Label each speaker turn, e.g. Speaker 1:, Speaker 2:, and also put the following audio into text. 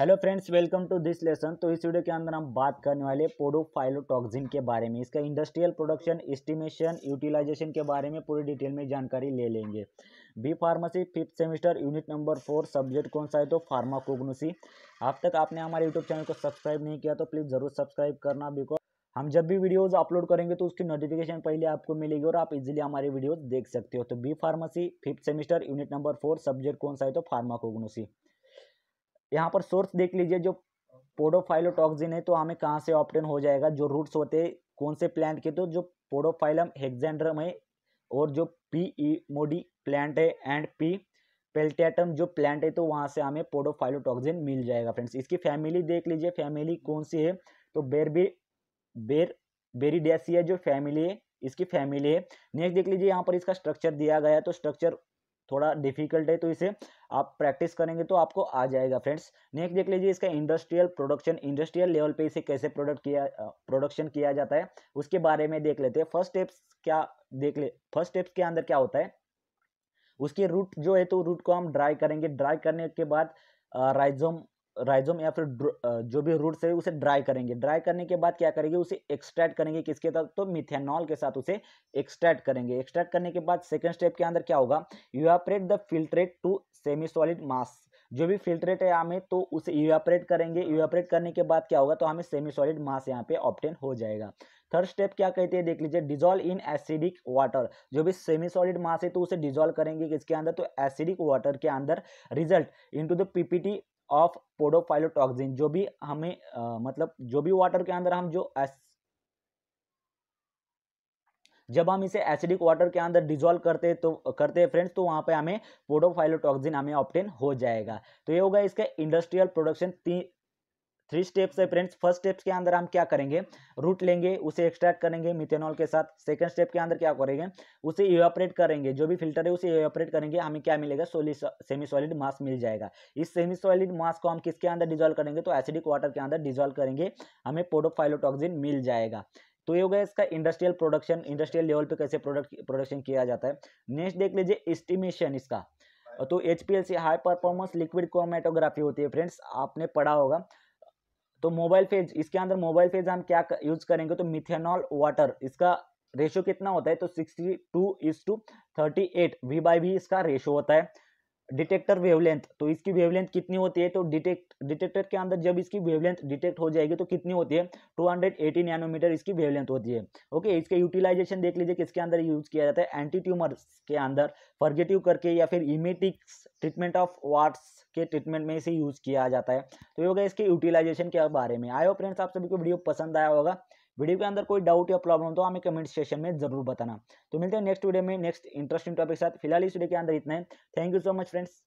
Speaker 1: hello friends welcome to this lesson तो इस video के अंदर हम बात करने वाले पोडोफाइलोटॉक्सिन के बारे में इसका इंडस्ट्रियल प्रोडक्शन एस्टिमेशन यूटिलाइजेशन के बारे में पूरी डिटेल में जानकारी ले लेंगे B pharmacy fifth semester unit number four subject कौन सा है तो फार्माकोग्नोसी अब तक आपने हमारे यूट्यूब चैनल को सब्सक्राइब नहीं किया तो प्लीज़ ज़रूर सब्सक्राइब करना बिकॉज हम जब भी वीडियोस अपलोड करेंगे तो उसकी नोटिफिकेशन पहले आपको मिलेगी और आप इजीली हमारे वीडियोस देख सकते हो तो B pharmacy fifth semester unit number four subject कौन सा है तो फार्माकोग्नोसी यहाँ पर सोर्स देख लीजिए जो पोडोफाइलोटॉक्सिन है तो हमें कहाँ से ऑप्टेन हो जाएगा जो रूट्स होते हैं कौन से प्लांट के तो जो पोडोफाइलम हेक्जेंड्रम है और जो पी ई मोडी प्लांट है एंड पी पेल्टेटम जो प्लांट है तो वहाँ से हमें पोडोफाइलोटॉक्सिन मिल जाएगा फ्रेंड्स इसकी फैमिली देख लीजिए फैमिली कौन सी है तो बेरबी बेर बेरीडेसिया है जो फैमिली है इसकी फैमिली है नेक्स्ट देख लीजिए यहाँ पर इसका स्ट्रक्चर दिया गया तो स्ट्रक्चर थोड़ा डिफिकल्ट है तो इसे आप प्रैक्टिस करेंगे तो आपको आ जाएगा फ्रेंड्स नेक्स्ट देख लीजिए इसका इंडस्ट्रियल प्रोडक्शन इंडस्ट्रियल लेवल पे इसे कैसे प्रोडक्ट किया प्रोडक्शन किया जाता है उसके बारे में देख लेते हैं फर्स्ट स्टेप्स क्या देख ले फर्स्ट स्टेप्स के अंदर क्या होता है उसके रूट जो है तो रूट को हम ड्राई करेंगे ड्राई करने के बाद राइजोम राइजोम या फिर जो भी रूट्स है उसे ड्राई करेंगे ड्राई करने के बाद क्या करेंगे उसे एक्सट्रैक्ट करेंगे किसके साथ तो मिथेनॉल के साथ उसे एक्सट्रैक्ट करेंगे एक्सट्रैक्ट करने के बाद सेकेंड स्टेप के अंदर क्या होगा evaporate the filtrate to semi solid mass जो भी फिल्ट्रेट है हमें तो उसे यूपरेट करेंगे यूपरेट करने के बाद क्या होगा तो हमें सेमी सॉलिड मास यहाँ पे ऑप्टेन हो जाएगा थर्ड स्टेप क्या कहते हैं देख लीजिए डिजोल्व इन एसिडिक वाटर जो भी सेमी सॉलिड मास है तो उसे डिजोल्व करेंगे किसके अंदर तो एसिडिक वाटर के अंदर result into the PPT of podophyllotoxin जो भी हमें आ, मतलब जो भी वाटर के अंदर हम जो एस जब हम इसे एसिडिक वाटर के अंदर डिजोल्व करते तो करते हैं फ्रेंड्स तो वहां पे हमें पोडोफाइलोटॉक्सिन हमें ऑप्टेन हो जाएगा तो ये होगा इसका इंडस्ट्रियल प्रोडक्शन थ्री स्टेप्स है फ्रेंड्स फर्स्ट स्टेप्स के अंदर हम क्या करेंगे रूट लेंगे उसे एक्सट्रैक्ट करेंगे मिथेनॉल के साथ सेकंड स्टेप के अंदर क्या करेंगे उसे इवेपरेट करेंगे जो भी फिल्टर है उसे इवेपरेट करेंगे हमें क्या मिलेगा सोलिड सेमी सॉलिड मास मिल जाएगा इस सेमी सॉलिड मास को हम किसके अंदर डिजोल्व करेंगे तो एसिडिक वाटर के अंदर डिजोल्व करेंगे हमें पोडोफाइलोटॉक्सिन मिल जाएगा तो ये होगा इसका इंडस्ट्रियल प्रोडक्शन इंडस्ट्रियल लेवल पर कैसे प्रोडक्ट प्रोडक्शन किया जाता है नेक्स्ट देख लीजिए एस्टिमेशन इसका तो H high performance liquid chromatography होती है फ्रेंड्स आपने पढ़ा होगा तो मोबाइल फेज इसके अंदर मोबाइल फेज हम क्या यूज करेंगे तो मिथेनॉल वाटर इसका रेशो कितना होता है तो sixty two is to thirty eight V by V इसका रेशो होता है डिटेक्टर वेवलेंथ तो इसकी वेवलेंथ कितनी होती है तो डिटेक्ट डिटेक्टर के अंदर जब इसकी वेवलेंथ डिटेक्ट हो जाएगी तो कितनी होती है 280 नैनोमीटर इसकी वेवलेंथ होती है ओके इसके यूटिलाइजेशन देख लीजिए किसके अंदर यूज किया जाता है एंटी ट्यूमर्स के अंदर फर्गेटिव करके या फिर इमेटिक्स ट्रीटमेंट ऑफ वार्ड्स के ट्रीटमेंट में इसे यूज किया जाता है तो ये होगा इसके यूटिलाइजेशन के बारे में आयो फ्रेंड्स आप सभी को वीडियो पसंद आया होगा वीडियो के अंदर कोई डाउट या प्रॉब्लम तो हमें कमेंट सेक्शन में जरूर बताना तो मिलते हैं नेक्स्ट वीडियो में नेक्स्ट इंटरेस्टिंग टॉपिक साथ फिलहाल इस वीडियो के अंदर इतना है thank you so much friends